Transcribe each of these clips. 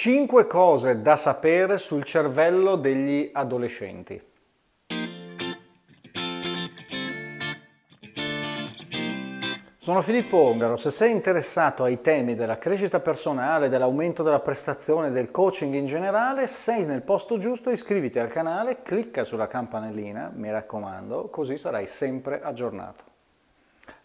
5 cose da sapere sul cervello degli adolescenti. Sono Filippo Ongaro, se sei interessato ai temi della crescita personale, dell'aumento della prestazione, del coaching in generale, sei nel posto giusto, iscriviti al canale, clicca sulla campanellina, mi raccomando, così sarai sempre aggiornato.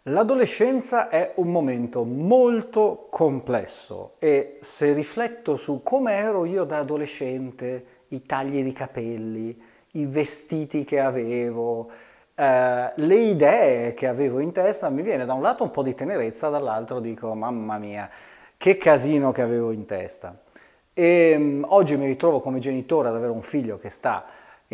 L'adolescenza è un momento molto complesso e se rifletto su come ero io da adolescente, i tagli di capelli, i vestiti che avevo, eh, le idee che avevo in testa, mi viene da un lato un po' di tenerezza, dall'altro dico mamma mia, che casino che avevo in testa. E, ehm, oggi mi ritrovo come genitore ad avere un figlio che sta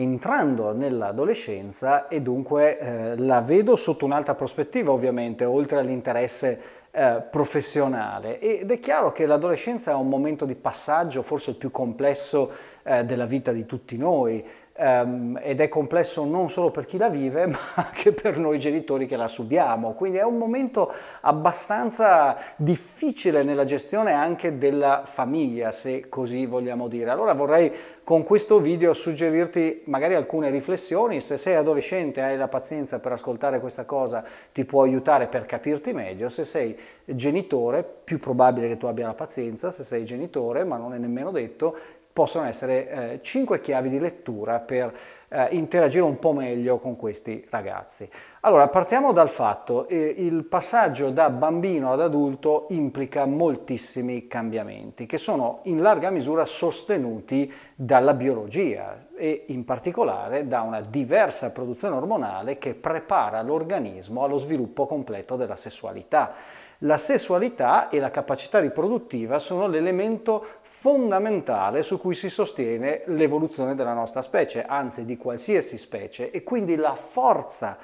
entrando nell'adolescenza e dunque eh, la vedo sotto un'altra prospettiva ovviamente, oltre all'interesse eh, professionale ed è chiaro che l'adolescenza è un momento di passaggio forse il più complesso eh, della vita di tutti noi um, ed è complesso non solo per chi la vive ma anche per noi genitori che la subiamo, quindi è un momento abbastanza difficile nella gestione anche della famiglia se così vogliamo dire. Allora vorrei con questo video suggerirti magari alcune riflessioni, se sei adolescente e hai la pazienza per ascoltare questa cosa ti può aiutare per capirti meglio, se sei genitore più probabile che tu abbia la pazienza, se sei genitore ma non è nemmeno detto possono essere eh, 5 chiavi di lettura per eh, interagire un po' meglio con questi ragazzi. Allora, partiamo dal fatto che eh, il passaggio da bambino ad adulto implica moltissimi cambiamenti che sono in larga misura sostenuti dalla biologia e in particolare da una diversa produzione ormonale che prepara l'organismo allo sviluppo completo della sessualità. La sessualità e la capacità riproduttiva sono l'elemento fondamentale su cui si sostiene l'evoluzione della nostra specie, anzi di qualsiasi specie, e quindi la forza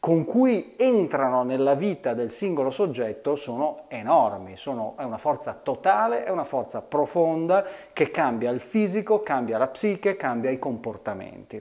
con cui entrano nella vita del singolo soggetto sono enormi, sono, è una forza totale, è una forza profonda che cambia il fisico, cambia la psiche, cambia i comportamenti.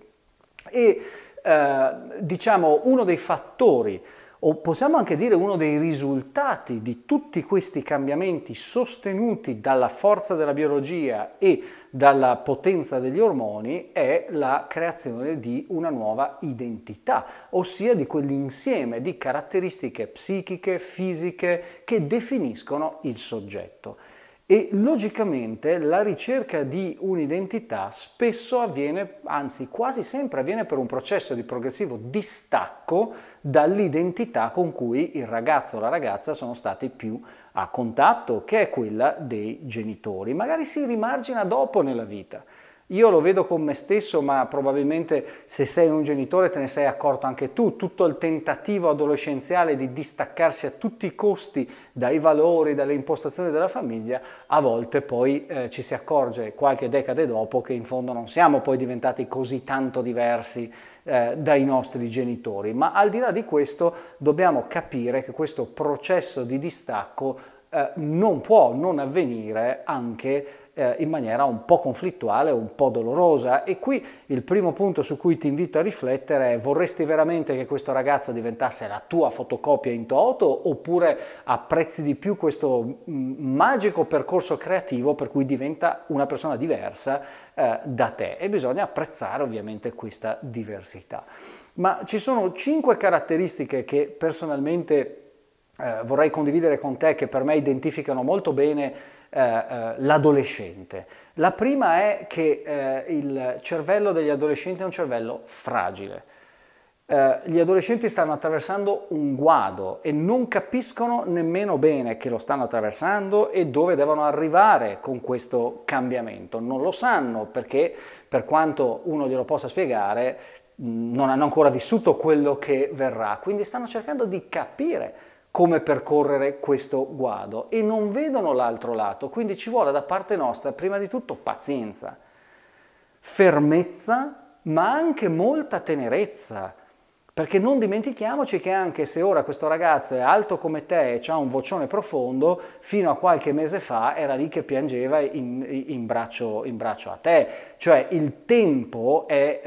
E eh, diciamo uno dei fattori o possiamo anche dire uno dei risultati di tutti questi cambiamenti sostenuti dalla forza della biologia e dalla potenza degli ormoni è la creazione di una nuova identità, ossia di quell'insieme di caratteristiche psichiche, fisiche che definiscono il soggetto e logicamente la ricerca di un'identità spesso avviene, anzi quasi sempre avviene per un processo di progressivo distacco dall'identità con cui il ragazzo o la ragazza sono stati più a contatto, che è quella dei genitori. Magari si rimargina dopo nella vita, io lo vedo con me stesso, ma probabilmente se sei un genitore te ne sei accorto anche tu, tutto il tentativo adolescenziale di distaccarsi a tutti i costi dai valori, dalle impostazioni della famiglia, a volte poi eh, ci si accorge qualche decade dopo che in fondo non siamo poi diventati così tanto diversi eh, dai nostri genitori, ma al di là di questo dobbiamo capire che questo processo di distacco eh, non può non avvenire anche eh, in maniera un po' conflittuale, un po' dolorosa. E qui il primo punto su cui ti invito a riflettere è vorresti veramente che questo ragazzo diventasse la tua fotocopia in toto oppure apprezzi di più questo mm, magico percorso creativo per cui diventa una persona diversa eh, da te e bisogna apprezzare ovviamente questa diversità. Ma ci sono cinque caratteristiche che personalmente eh, vorrei condividere con te che per me identificano molto bene eh, eh, l'adolescente. La prima è che eh, il cervello degli adolescenti è un cervello fragile. Eh, gli adolescenti stanno attraversando un guado e non capiscono nemmeno bene che lo stanno attraversando e dove devono arrivare con questo cambiamento. Non lo sanno perché, per quanto uno glielo possa spiegare, mm, non hanno ancora vissuto quello che verrà, quindi stanno cercando di capire come percorrere questo guado e non vedono l'altro lato, quindi ci vuole da parte nostra prima di tutto pazienza, fermezza, ma anche molta tenerezza, perché non dimentichiamoci che anche se ora questo ragazzo è alto come te e ha un vocione profondo, fino a qualche mese fa era lì che piangeva in, in, braccio, in braccio, a te. Cioè il tempo è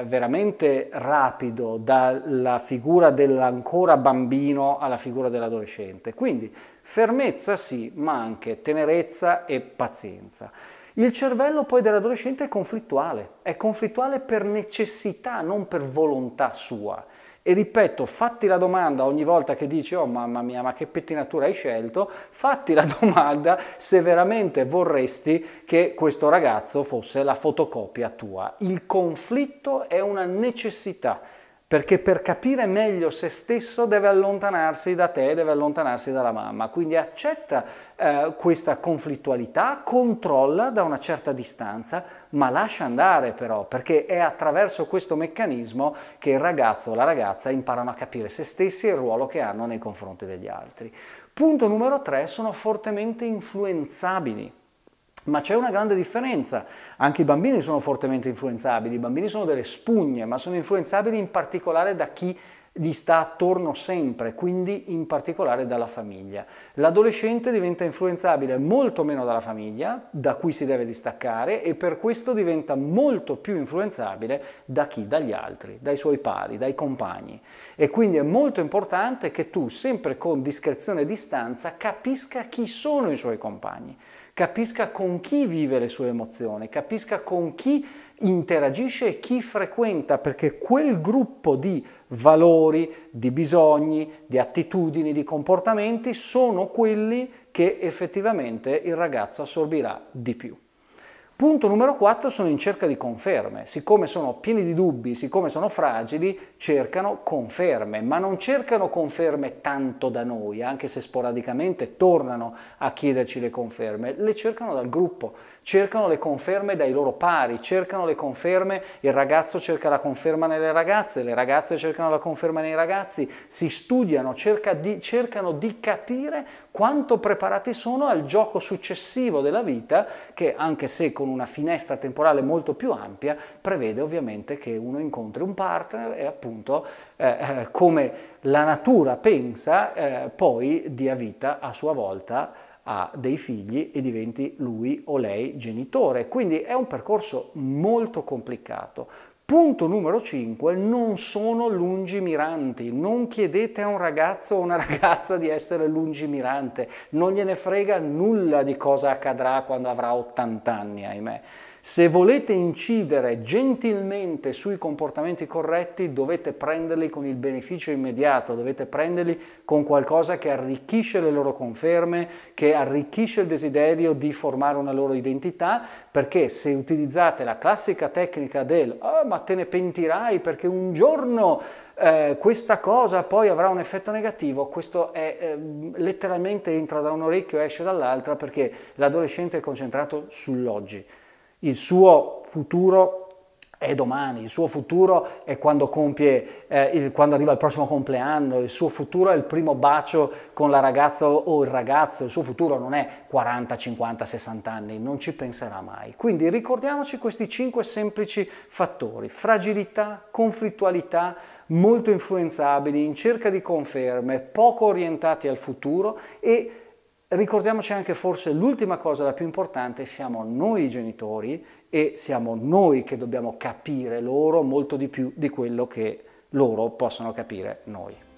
eh, veramente rapido dalla figura dell'ancora bambino alla figura dell'adolescente. Quindi fermezza sì, ma anche tenerezza e pazienza. Il cervello poi dell'adolescente è conflittuale, è conflittuale per necessità, non per volontà sua. E ripeto, fatti la domanda ogni volta che dici oh mamma mia, ma che pettinatura hai scelto, fatti la domanda se veramente vorresti che questo ragazzo fosse la fotocopia tua. Il conflitto è una necessità perché per capire meglio se stesso deve allontanarsi da te, deve allontanarsi dalla mamma. Quindi accetta eh, questa conflittualità, controlla da una certa distanza, ma lascia andare però, perché è attraverso questo meccanismo che il ragazzo o la ragazza imparano a capire se stessi e il ruolo che hanno nei confronti degli altri. Punto numero tre, sono fortemente influenzabili. Ma c'è una grande differenza, anche i bambini sono fortemente influenzabili, i bambini sono delle spugne, ma sono influenzabili in particolare da chi gli sta attorno sempre, quindi in particolare dalla famiglia. L'adolescente diventa influenzabile molto meno dalla famiglia, da cui si deve distaccare, e per questo diventa molto più influenzabile da chi? Dagli altri, dai suoi pari, dai compagni. E quindi è molto importante che tu, sempre con discrezione e distanza, capisca chi sono i suoi compagni capisca con chi vive le sue emozioni, capisca con chi interagisce e chi frequenta, perché quel gruppo di valori, di bisogni, di attitudini, di comportamenti sono quelli che effettivamente il ragazzo assorbirà di più. Punto numero 4 sono in cerca di conferme, siccome sono pieni di dubbi, siccome sono fragili, cercano conferme, ma non cercano conferme tanto da noi, anche se sporadicamente tornano a chiederci le conferme, le cercano dal gruppo, cercano le conferme dai loro pari, cercano le conferme, il ragazzo cerca la conferma nelle ragazze, le ragazze cercano la conferma nei ragazzi, si studiano, cerca di, cercano di capire quanto preparati sono al gioco successivo della vita che anche se con una finestra temporale molto più ampia prevede ovviamente che uno incontri un partner e appunto eh, eh come la natura pensa eh, poi dia vita a sua volta a dei figli e diventi lui o lei genitore. Quindi è un percorso molto complicato. Punto numero 5, non sono lungimiranti, non chiedete a un ragazzo o una ragazza di essere lungimirante, non gliene frega nulla di cosa accadrà quando avrà 80 anni, ahimè. Se volete incidere gentilmente sui comportamenti corretti, dovete prenderli con il beneficio immediato, dovete prenderli con qualcosa che arricchisce le loro conferme, che arricchisce il desiderio di formare una loro identità, perché se utilizzate la classica tecnica del oh, ma te ne pentirai perché un giorno eh, questa cosa poi avrà un effetto negativo, questo è eh, letteralmente entra da un orecchio e esce dall'altra perché l'adolescente è concentrato sull'oggi il suo futuro è domani, il suo futuro è quando, compie, eh, il, quando arriva il prossimo compleanno, il suo futuro è il primo bacio con la ragazza o il ragazzo, il suo futuro non è 40, 50, 60 anni, non ci penserà mai. Quindi ricordiamoci questi cinque semplici fattori, fragilità, conflittualità, molto influenzabili, in cerca di conferme, poco orientati al futuro e ricordiamoci anche forse l'ultima cosa, la più importante, siamo noi i genitori e siamo noi che dobbiamo capire loro molto di più di quello che loro possono capire noi.